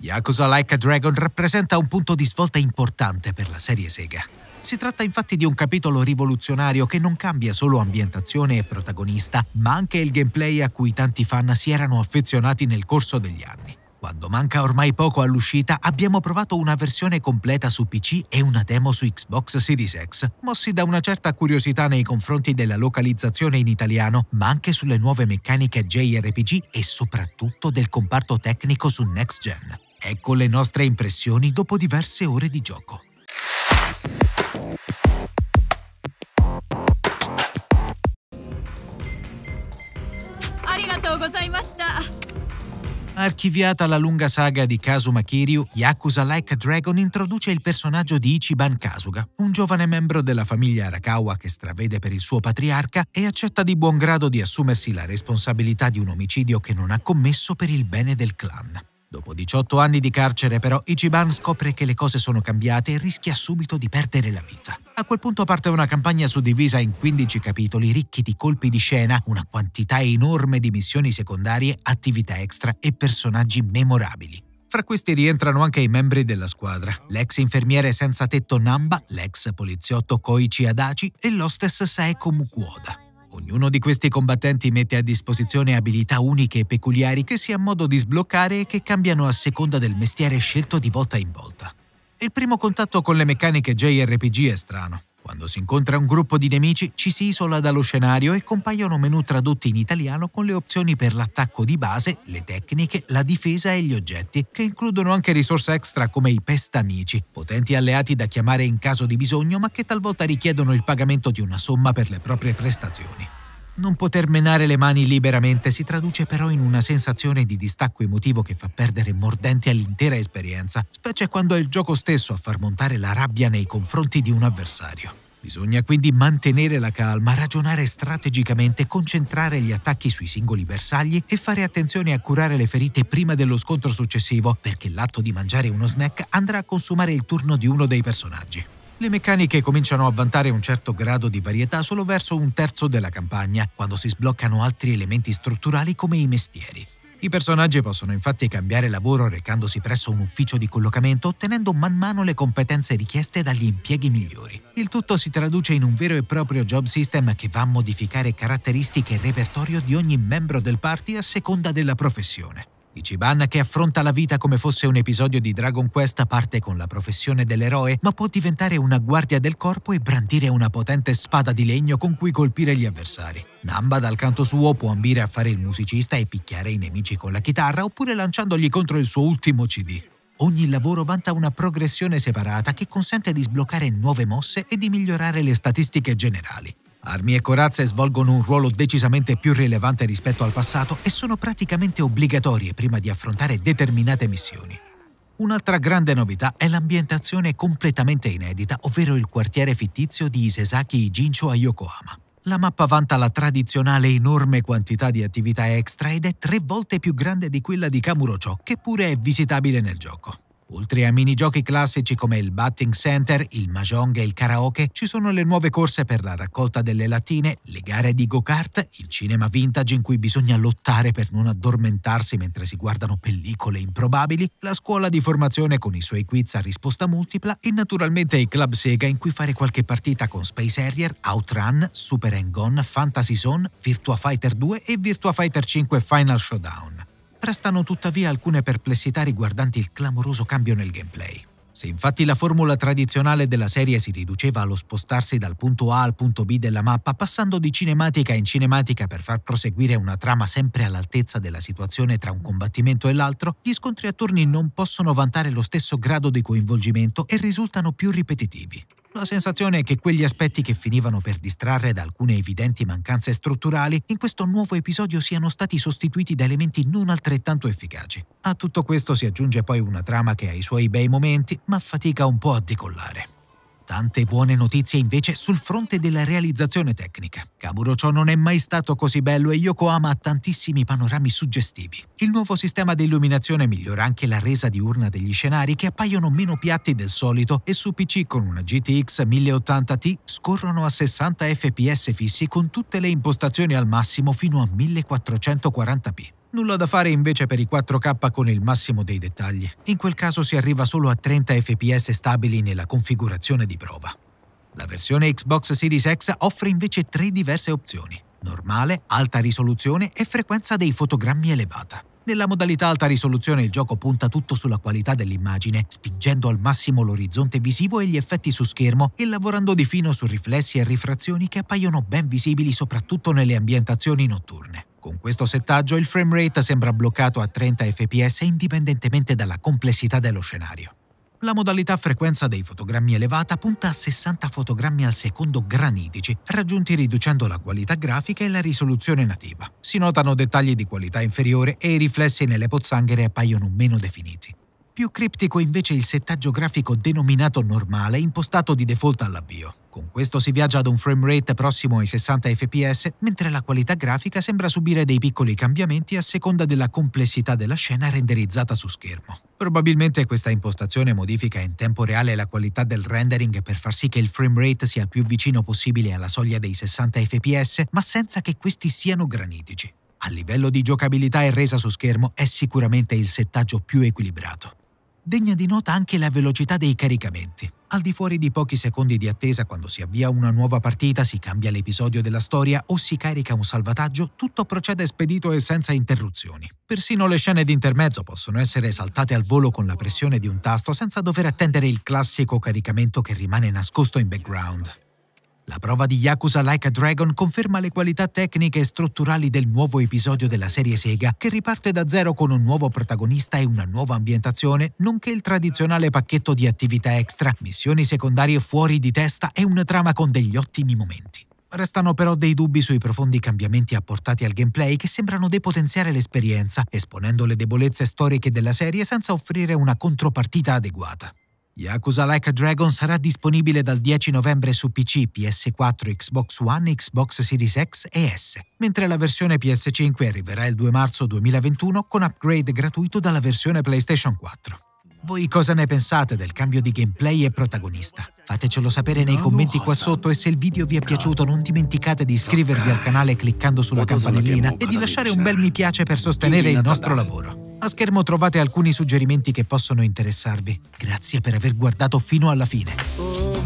Yakuza Like a Dragon rappresenta un punto di svolta importante per la serie Sega. Si tratta infatti di un capitolo rivoluzionario che non cambia solo ambientazione e protagonista, ma anche il gameplay a cui tanti fan si erano affezionati nel corso degli anni. Quando manca ormai poco all'uscita, abbiamo provato una versione completa su PC e una demo su Xbox Series X, mossi da una certa curiosità nei confronti della localizzazione in italiano, ma anche sulle nuove meccaniche JRPG e soprattutto del comparto tecnico su Next Gen. Ecco le nostre impressioni dopo diverse ore di gioco. Archiviata la lunga saga di Kazuma Kiryu, Yakuza Like a Dragon introduce il personaggio di Ichiban Kasuga, un giovane membro della famiglia Arakawa che stravede per il suo patriarca e accetta di buon grado di assumersi la responsabilità di un omicidio che non ha commesso per il bene del clan. Dopo 18 anni di carcere, però, Ichiban scopre che le cose sono cambiate e rischia subito di perdere la vita. A quel punto parte una campagna suddivisa in 15 capitoli ricchi di colpi di scena, una quantità enorme di missioni secondarie, attività extra e personaggi memorabili. Fra questi rientrano anche i membri della squadra, l'ex infermiere senza tetto Namba, l'ex poliziotto Koichi Adachi e l'hostess Saeko Mukuoda. Ognuno di questi combattenti mette a disposizione abilità uniche e peculiari che si ha modo di sbloccare e che cambiano a seconda del mestiere scelto di volta in volta. Il primo contatto con le meccaniche JRPG è strano. Quando si incontra un gruppo di nemici ci si isola dallo scenario e compaiono menu tradotti in italiano con le opzioni per l'attacco di base, le tecniche, la difesa e gli oggetti, che includono anche risorse extra come i pestamici, potenti alleati da chiamare in caso di bisogno ma che talvolta richiedono il pagamento di una somma per le proprie prestazioni. Non poter menare le mani liberamente si traduce però in una sensazione di distacco emotivo che fa perdere mordente all'intera esperienza, specie quando è il gioco stesso a far montare la rabbia nei confronti di un avversario. Bisogna quindi mantenere la calma, ragionare strategicamente, concentrare gli attacchi sui singoli bersagli e fare attenzione a curare le ferite prima dello scontro successivo, perché l'atto di mangiare uno snack andrà a consumare il turno di uno dei personaggi. Le meccaniche cominciano a vantare un certo grado di varietà solo verso un terzo della campagna, quando si sbloccano altri elementi strutturali come i mestieri. I personaggi possono infatti cambiare lavoro recandosi presso un ufficio di collocamento ottenendo man mano le competenze richieste dagli impieghi migliori. Il tutto si traduce in un vero e proprio job system che va a modificare caratteristiche e repertorio di ogni membro del party a seconda della professione. Ichiban, che affronta la vita come fosse un episodio di Dragon Quest, parte con la professione dell'eroe, ma può diventare una guardia del corpo e brandire una potente spada di legno con cui colpire gli avversari. Namba, dal canto suo, può ambire a fare il musicista e picchiare i nemici con la chitarra oppure lanciandogli contro il suo ultimo CD. Ogni lavoro vanta una progressione separata che consente di sbloccare nuove mosse e di migliorare le statistiche generali. Armi e corazze svolgono un ruolo decisamente più rilevante rispetto al passato e sono praticamente obbligatorie prima di affrontare determinate missioni. Un'altra grande novità è l'ambientazione completamente inedita, ovvero il quartiere fittizio di Isesaki Jincho a Yokohama. La mappa vanta la tradizionale enorme quantità di attività extra ed è tre volte più grande di quella di Kamurocho, che pure è visitabile nel gioco. Oltre a minigiochi classici come il batting center, il mahjong e il karaoke, ci sono le nuove corse per la raccolta delle latine, le gare di go-kart, il cinema vintage in cui bisogna lottare per non addormentarsi mentre si guardano pellicole improbabili, la scuola di formazione con i suoi quiz a risposta multipla e naturalmente i club Sega in cui fare qualche partita con Space Harrier, Outrun, Super Hang-On, Fantasy Zone, Virtua Fighter 2 e Virtua Fighter 5 Final Showdown restano tuttavia alcune perplessità riguardanti il clamoroso cambio nel gameplay. Se infatti la formula tradizionale della serie si riduceva allo spostarsi dal punto A al punto B della mappa, passando di cinematica in cinematica per far proseguire una trama sempre all'altezza della situazione tra un combattimento e l'altro, gli scontri a turni non possono vantare lo stesso grado di coinvolgimento e risultano più ripetitivi. La sensazione è che quegli aspetti che finivano per distrarre da alcune evidenti mancanze strutturali in questo nuovo episodio siano stati sostituiti da elementi non altrettanto efficaci. A tutto questo si aggiunge poi una trama che ha i suoi bei momenti, ma fatica un po' a decollare. Tante buone notizie invece sul fronte della realizzazione tecnica. Kaburo ciò non è mai stato così bello e Yokohama ha tantissimi panorami suggestivi. Il nuovo sistema di illuminazione migliora anche la resa diurna degli scenari che appaiono meno piatti del solito e su PC con una GTX 1080T scorrono a 60 fps fissi con tutte le impostazioni al massimo fino a 1440p. Nulla da fare invece per i 4K con il massimo dei dettagli. In quel caso si arriva solo a 30 fps stabili nella configurazione di prova. La versione Xbox Series X offre invece tre diverse opzioni. Normale, alta risoluzione e frequenza dei fotogrammi elevata. Nella modalità alta risoluzione il gioco punta tutto sulla qualità dell'immagine, spingendo al massimo l'orizzonte visivo e gli effetti su schermo e lavorando di fino su riflessi e rifrazioni che appaiono ben visibili soprattutto nelle ambientazioni notturne. Con questo settaggio il framerate sembra bloccato a 30 fps indipendentemente dalla complessità dello scenario. La modalità frequenza dei fotogrammi elevata punta a 60 fotogrammi al secondo granitici, raggiunti riducendo la qualità grafica e la risoluzione nativa. Si notano dettagli di qualità inferiore e i riflessi nelle pozzanghere appaiono meno definiti. Più criptico invece il settaggio grafico denominato normale impostato di default all'avvio. Con questo si viaggia ad un frame rate prossimo ai 60 fps, mentre la qualità grafica sembra subire dei piccoli cambiamenti a seconda della complessità della scena renderizzata su schermo. Probabilmente questa impostazione modifica in tempo reale la qualità del rendering per far sì che il frame rate sia il più vicino possibile alla soglia dei 60 fps, ma senza che questi siano granitici. A livello di giocabilità e resa su schermo è sicuramente il settaggio più equilibrato. Degna di nota anche la velocità dei caricamenti. Al di fuori di pochi secondi di attesa quando si avvia una nuova partita, si cambia l'episodio della storia o si carica un salvataggio, tutto procede spedito e senza interruzioni. Persino le scene di intermezzo possono essere saltate al volo con la pressione di un tasto senza dover attendere il classico caricamento che rimane nascosto in background. La prova di Yakuza Like a Dragon conferma le qualità tecniche e strutturali del nuovo episodio della serie Sega, che riparte da zero con un nuovo protagonista e una nuova ambientazione, nonché il tradizionale pacchetto di attività extra, missioni secondarie fuori di testa e una trama con degli ottimi momenti. Restano però dei dubbi sui profondi cambiamenti apportati al gameplay che sembrano depotenziare l'esperienza, esponendo le debolezze storiche della serie senza offrire una contropartita adeguata. Yakuza Like a Dragon sarà disponibile dal 10 novembre su PC, PS4, Xbox One, Xbox Series X e S, mentre la versione PS5 arriverà il 2 marzo 2021 con upgrade gratuito dalla versione PlayStation 4. Voi cosa ne pensate del cambio di gameplay e protagonista? Fatecelo sapere nei commenti qua sotto e se il video vi è piaciuto non dimenticate di iscrivervi al canale cliccando sulla campanellina e di lasciare un bel mi piace per sostenere il nostro lavoro. A schermo trovate alcuni suggerimenti che possono interessarvi. Grazie per aver guardato fino alla fine.